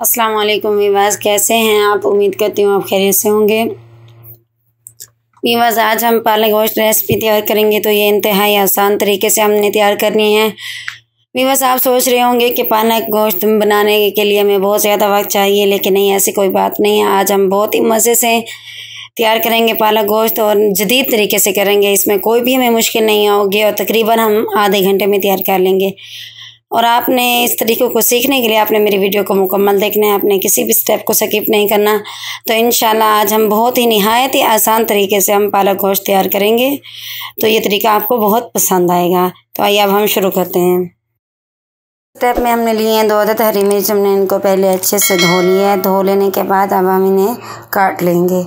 अस्सलाम वालेकुम वीवाज कैसे हैं आप उम्मीद करती हूँ आप खैरियत से होंगे वीवाज आज हम पालक गोश्त रेसिपी तैयार करेंगे तो ये इंतहाई आसान तरीके से हमने तैयार करनी है वीवाज आप सोच रहे होंगे कि पालक गोश्त बनाने के लिए हमें बहुत ज़्यादा वक्त चाहिए लेकिन नहीं ऐसी कोई बात नहीं है आज हम बहुत ही मज़े से तैयार करेंगे पालक गोश्त और जदीद तरीके से करेंगे इसमें कोई भी हमें मुश्किल नहीं होगी और तकरीबन हम आधे घंटे में तैयार कर लेंगे और आपने इस तरीक़े को सीखने के लिए आपने मेरी वीडियो को मुकम्मल देखना है आपने किसी भी स्टेप को स्किप नहीं करना तो इन आज हम बहुत ही नहायत ही आसान तरीके से हम पालक गोश्त तैयार करेंगे तो ये तरीका आपको बहुत पसंद आएगा तो आइए अब हम शुरू करते हैं स्टेप में हमने लिए हैं दो अदद हरी मिर्च हमने इनको पहले अच्छे से धो लिया है धो लेने के बाद अब हम इन्हें काट लेंगे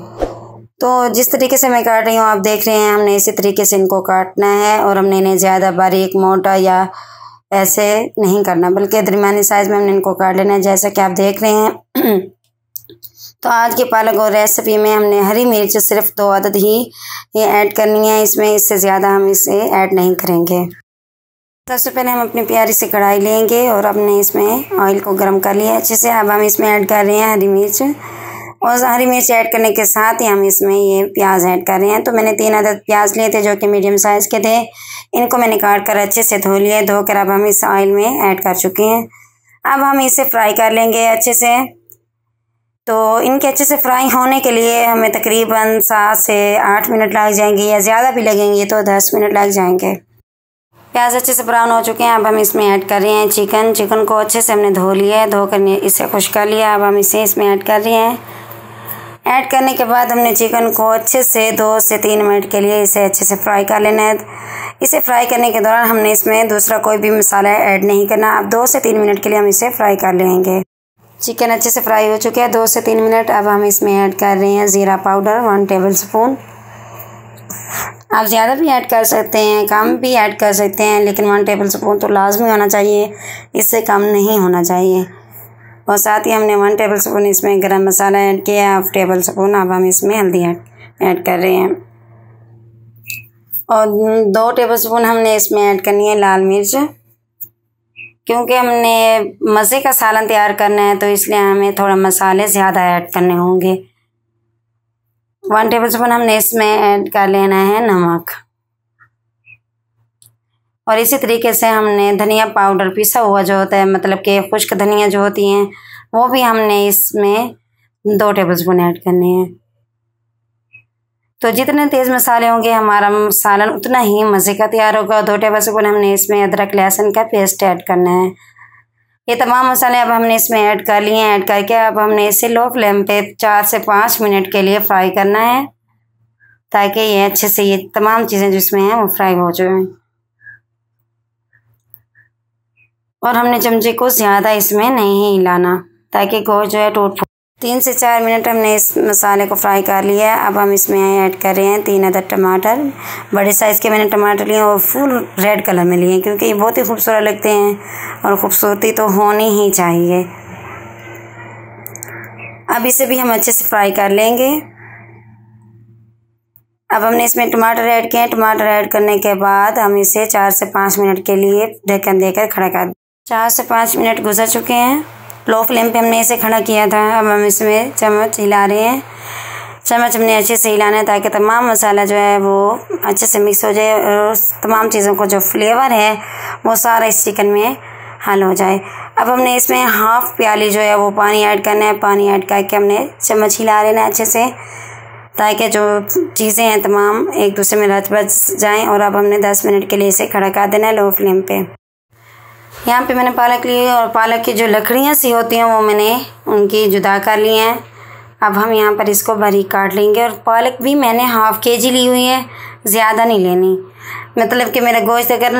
तो जिस तरीके से मैं काट रही हूँ आप देख रहे हैं हमने इसी तरीके से इनको काटना है और हमने इन्हें ज़्यादा बारीक मोटा या ऐसे नहीं करना बल्कि दरमियानी साइज़ में हमने इनको काट लेना है जैसा कि आप देख रहे हैं तो आज के पालक और रेसिपी में हमने हरी मिर्च सिर्फ दो आदद ही ये ऐड करनी है इसमें इससे ज़्यादा हम इसे ऐड नहीं करेंगे सबसे पहले हम अपनी प्यारी से कढ़ाई लेंगे और हमने इसमें ऑयल को गर्म कर लिया है जिसे अब हम इसमें ऐड कर रहे हैं हरी मिर्च और हरी मिर्च ऐड करने के साथ ही हम इसमें ये प्याज ऐड कर रहे हैं तो मैंने तीन अदद प्याज लिए थे जो कि मीडियम साइज़ के थे इनको मैंने काट कर अच्छे से धो लिए धोकर अब हम इस ऑयल में ऐड कर चुके हैं अब हम इसे फ्राई कर लेंगे अच्छे से तो इनके अच्छे से फ्राई होने के लिए हमें तकरीबन सात से आठ मिनट लग जाएंगे या ज़्यादा भी लगेंगे तो दस मिनट लग जाएंगे प्याज अच्छे से ब्राउन हो चुके हैं अब हम इसमें ऐड कर रहे हैं चिकन चिकन को अच्छे से हमने धो लिया है धोकर इसे खुश कर लिया अब हम इसे इसमें ऐड कर रहे हैं ऐड करने के बाद हमने चिकन को अच्छे से दो से तीन मिनट के लिए इसे अच्छे से फ्राई कर लेना है इसे फ्राई करने के दौरान हमने इसमें दूसरा कोई भी मसाला ऐड नहीं करना अब दो से तीन मिनट के लिए हम इसे फ्राई कर लेंगे चिकन अच्छे से फ्राई हो चुका है दो से तीन मिनट अब हम इसमें ऐड कर रहे हैं ज़ीरा पाउडर वन टेबल स्पून आप ज़्यादा भी ऐड कर सकते हैं कम भी ऐड कर सकते हैं लेकिन वन टेबल स्पून तो लाजमी होना चाहिए इससे कम नहीं होना चाहिए और साथ ही हमने वन टेबल स्पून इसमें गरम मसाला ऐड किया हाफ टेबल स्पून अब हम इसमें हल्दी ऐड कर रहे हैं और दो टेबल स्पून हमने इसमें ऐड करनी है लाल मिर्च क्योंकि हमने मज़े का सालन तैयार करना है तो इसलिए हमें थोड़ा मसाले ज़्यादा ऐड करने होंगे वन टेबल स्पून हमने इसमें ऐड कर लेना है नमक और इसी तरीके से हमने धनिया पाउडर पिसा हुआ जो होता है मतलब कि खुश्क धनिया जो होती हैं वो भी हमने इसमें दो टेबल स्पून ऐड करने हैं तो जितने तेज़ मसाले होंगे हमारा मसालन उतना ही मज़े का तैयार होगा दो टेबल स्पून हमने इसमें अदरक लहसुन का पेस्ट ऐड करना है ये तमाम मसाले अब हमने इसमें ऐड कर लिए हैं ऐड करके अब हमने इसे लो फ्लेम पे चार से पाँच मिनट के लिए फ्राई करना है ताकि ये अच्छे से ये तमाम चीज़ें जिसमें हैं वो फ्राई हो जाएँ और हमने चमचे को ज़्यादा इसमें नहीं हिलाना ताकि गोश्त जो है टूट तीन से चार मिनट हमने इस मसाले को फ्राई कर लिया है अब हम इसमें ऐड कर रहे हैं तीन अदर टमाटर बड़े साइज़ के मैंने टमाटर लिए और फुल रेड कलर में लिए क्योंकि ये बहुत ही खूबसूरत लगते हैं और ख़ूबसूरती तो होनी ही चाहिए अब इसे भी हम अच्छे से फ्राई कर लेंगे अब हमने इसमें टमाटर ऐड किए हैं टमाटर ऐड करने के बाद हम इसे चार से पाँच मिनट के लिए ढक्कन देकर खड़ा कर चार से पाँच मिनट गुजर चुके हैं लो फ्लेम पे हमने इसे खड़ा किया था अब हम इसमें चम्मच हिला रहे हैं चम्मच हमने अच्छे से हिलाना है ताकि तमाम मसाला जो है वो अच्छे से मिक्स हो जाए और तमाम चीज़ों का जो फ्लेवर है वो सारा इस चिकन में हल हो जाए अब हमने इसमें हाफ़ प्याली जो है वो पानी ऐड करना है पानी ऐड करके हमने चम्मच हिला लेना अच्छे से ताकि जो चीज़ें हैं तमाम एक दूसरे में रच बच जाएँ और अब हमने दस मिनट के लिए इसे खड़ा कर देना है लो फ्लेम पर यहाँ पे मैंने पालक लिए और पालक की जो लकड़ियाँ सी होती हैं वो मैंने उनकी जुदा कर ली हैं अब हम यहाँ पर इसको बारीक काट लेंगे और पालक भी मैंने हाफ़ के जी ली हुई है ज़्यादा नहीं लेनी मतलब कि मेरा गोश्त अगर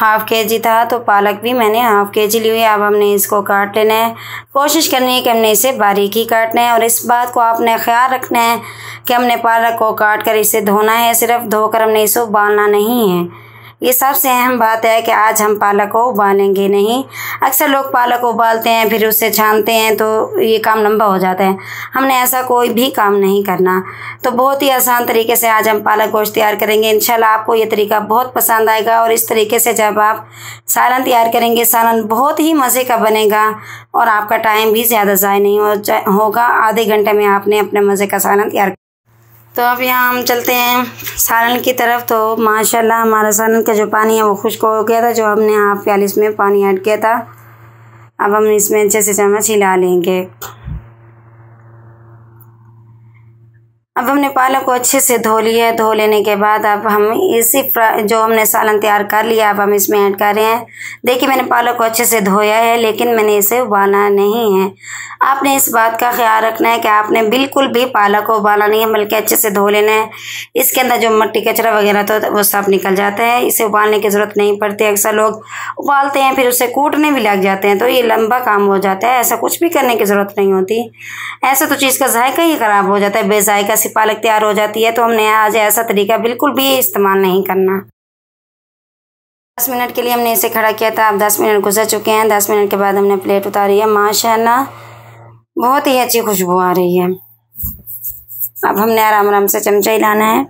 हाफ़ के जी था तो पालक भी मैंने हाफ़ के जी ली हुई है अब हमने इसको काट लेना है कोशिश करनी है कि हमने इसे बारीक ही काटना है और इस बात को आपने ख्याल रखना है कि हमने पालक को काट कर इसे धोना है सिर्फ धोकर हमने इसे उबालना नहीं है ये सबसे अहम बात है कि आज हम पालक को उबालेंगे नहीं अक्सर लोग पालक को उबालते हैं फिर उसे छानते हैं तो ये काम लंबा हो जाता है हमने ऐसा कोई भी काम नहीं करना तो बहुत ही आसान तरीके से आज हम पालक गोश्त तैयार करेंगे इन आपको ये तरीका बहुत पसंद आएगा और इस तरीके से जब आप सालन तैयार करेंगे सालन बहुत ही मज़े का बनेगा और आपका टाइम भी ज़्यादा ज़ाय नहीं हो होगा आधे घंटे में आपने अपने मज़े का सालन तैयार तो अब यहाँ हम चलते हैं सालन की तरफ तो माशाल्लाह हमारा सालन का जो पानी है वो खुश्क हो गया था जो हमने हाफ प्याले में पानी ऐड किया था अब हम इसमें अच्छे से चम्मच हिला लेंगे आलू को अच्छे से धो लिए धो लेने के बाद अब हम इसी जो हमने सालन तैयार कर लिया अब हम इसमें ऐड कर रहे हैं देखिए मैंने पालक को अच्छे से धोया है लेकिन मैंने इसे उबाला नहीं है आपने इस बात का ख्याल रखना है कि आपने बिल्कुल भी पालक को उबाला नहीं है बल्कि अच्छे से धो लेना है इसके अंदर जो मट्टी कचरा वगैरह तो वो सब निकल जाता है इसे उबालने की ज़रूरत नहीं पड़ती अक्सर लोग उबालते हैं फिर उसे कूटने भी लग जाते हैं तो ये लंबा काम हो जाता है ऐसा कुछ भी करने की ज़रूरत नहीं होती ऐसा तो चीज़ का जायका ही ख़राब हो जाता है बेजायका सी पालक तैयार तैयार हो जाती है तो हमने आज ऐसा तरीका बिल्कुल भी इस्तेमाल नहीं करना दस मिनट के लिए हमने इसे खड़ा किया था अब दस मिनट गुजर चुके हैं दस मिनट के बाद हमने प्लेट उतारी है माशाल्लाह बहुत ही अच्छी खुशबू आ रही है अब हमने आराम आराम से चमचा ही लाना है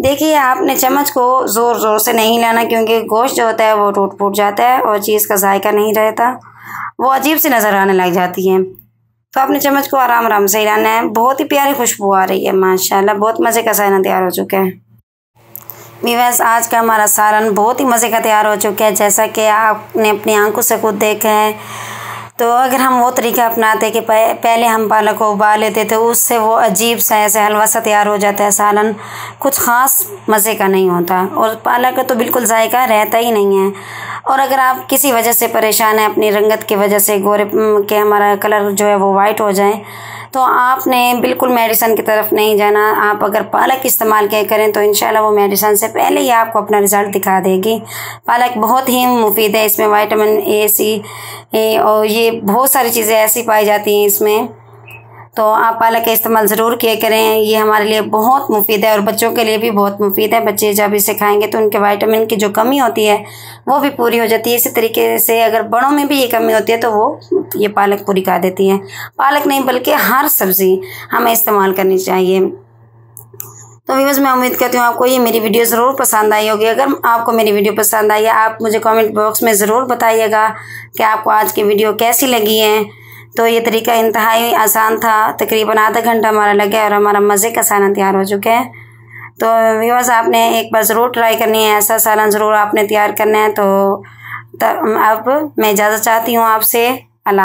देखिए आपने चम्मच को ज़ोर ज़ोर से नहीं लाना क्योंकि गोश्त जो होता है वो टूट फूट जाता है और चीज़ का जायका नहीं रहता वो अजीब सी नज़र आने लग जाती है तो आपने चम्मच को आराम आराम से हिलाना है बहुत ही प्यारी खुशबू आ रही है माशाल्लाह बहुत मज़े का सालन तैयार हो चुका है वीवर्स आज का हमारा सालन बहुत ही मज़े का तैयार हो चुका है जैसा कि आपने अपनी आंखों से खुद देखा है तो अगर हम वो तरीका अपनाते कि पहले हम पालक को उबाल लेते तो उससे वो अजीब सा ऐसे हलवा सा तैयार हो जाता है सालन कुछ ख़ास मज़े का नहीं होता और पालक का तो बिल्कुल जायका रहता ही नहीं है और अगर आप किसी वजह से परेशान हैं अपनी रंगत की वजह से गोरे के हमारा कलर जो है वो वाइट हो जाए तो आपने बिल्कुल मेडिसन की तरफ नहीं जाना आप अगर पालक इस्तेमाल करें तो इन वो मेडिसन से पहले ही आपको अपना रिज़ल्ट दिखा देगी पालक बहुत ही मुफीद है इसमें वाइटामिन ए सी ए और ये बहुत सारी चीज़ें ऐसी पाई जाती हैं इसमें तो आप पालक का इस्तेमाल ज़रूर किया करें ये हमारे लिए बहुत मुफीद है और बच्चों के लिए भी बहुत मुफीद है बच्चे जब इसे खाएंगे तो उनके वाइटामिन की जो कमी होती है वो भी पूरी हो जाती है इसी तरीके से अगर बड़ों में भी ये कमी होती है तो वो ये पालक पूरी खा देती है पालक नहीं बल्कि हर सब्ज़ी हमें इस्तेमाल करनी चाहिए तो व्यूज़ मैं उम्मीद करती हूँ आपको ये मेरी वीडियो ज़रूर पसंद आई होगी अगर आपको मेरी वीडियो पसंद आई है आप मुझे कमेंट बॉक्स में ज़रूर बताइएगा कि आपको आज की वीडियो कैसी लगी है तो ये तरीका इंतहाई आसान था तकरीबन आधा घंटा हमारा लग गया और हमारा मज़े का सालन तैयार हो चुका है तो व्यूवर्स आपने एक बार ज़रूर ट्राई करनी है ऐसा सालन ज़रूर आपने तैयार करना है तो अब मैं इजाज़त चाहती हूँ आपसे